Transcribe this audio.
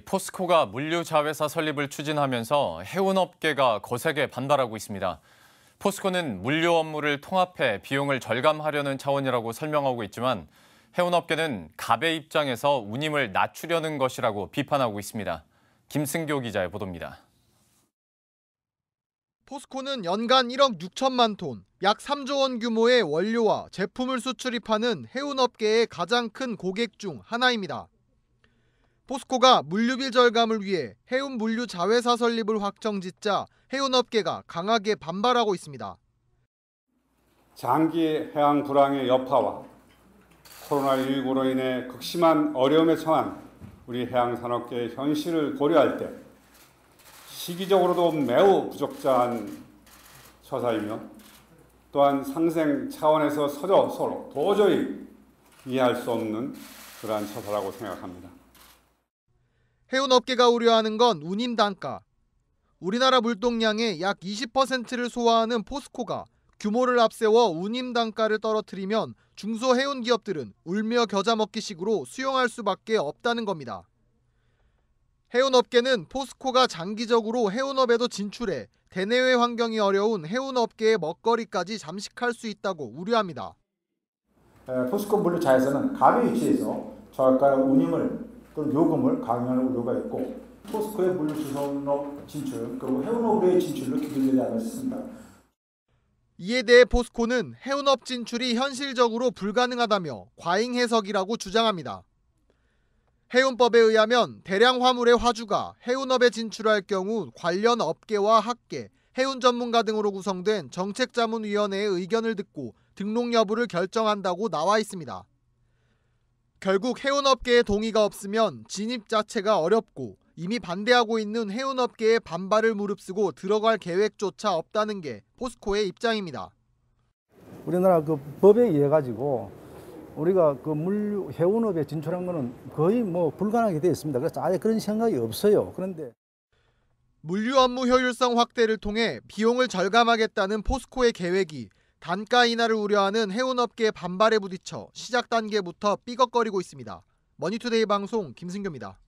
포스코가 물류자회사 설립을 추진하면서 해운업계가 거세게 반발하고 있습니다. 포스코는 물류 업무를 통합해 비용을 절감하려는 차원이라고 설명하고 있지만 해운업계는 갑의 입장에서 운임을 낮추려는 것이라고 비판하고 있습니다. 김승교 기자의 보도입니다. 포스코는 연간 1억 6천만 톤, 약 3조 원 규모의 원료와 제품을 수출입하는 해운업계의 가장 큰 고객 중 하나입니다. 포스코가 물류비 절감을 위해 해운 물류 자회사 설립을 확정짓자 해운업계가 강하게 반발하고 있습니다. 장기 해양 불황의 여파와 코로나19로 인해 극심한 어려움에 처한 우리 해양 산업계의 현실을 고려할 때 시기적으로도 매우 부적절한 처사이며 또한 상생 차원에서 서로 서로 도저히 이해할 수 없는 그러한 처사라고 생각합니다. 해운 업계가 우려하는 건 운임 단가. 우리나라 물동량의 약 20%를 소화하는 포스코가 규모를 앞세워 운임 단가를 떨어뜨리면 중소 해운 기업들은 울며 겨자 먹기식으로 수용할 수밖에 없다는 겁니다. 해운업계는 포스코가 장기적으로 해운업에도 진출해 대내외 환경이 어려운 해운업계의 먹거리까지 잠식할 수 있다고 우려합니다. 포스코 물류자에서는 가비 위치에서 저가 운임을 그런 요금을 강요하는 우려가 있고 포스코의 물주선로 진출 그리고 해운업의 진출로 기결되지 않았습니다. 이에 대해 포스코는 해운업 진출이 현실적으로 불가능하다며 과잉 해석이라고 주장합니다. 해운법에 의하면 대량 화물의 화주가 해운업에 진출할 경우 관련 업계와 학계, 해운 전문가 등으로 구성된 정책자문위원회의 의견을 듣고 등록 여부를 결정한다고 나와 있습니다. 결국 해운업계의 동의가 없으면 진입 자체가 어렵고 이미 반대하고 있는 해운업계의 반발을 무릅쓰고 들어갈 계획조차 없다는 게 포스코의 입장입니다. 우리나라 그 법에 의해 가지고 우리가 그 물류 해운업에 진출한 거는 거의 뭐 불가능하게 되어 있습니다. 그래서 아예 그런 생각이 없어요. 그런데 물류 업무 효율성 확대를 통해 비용을 절감하겠다는 포스코의 계획이 단가 인하를 우려하는 해운업계 반발에 부딪혀 시작 단계부터 삐걱거리고 있습니다. 머니투데이 방송 김승규입니다.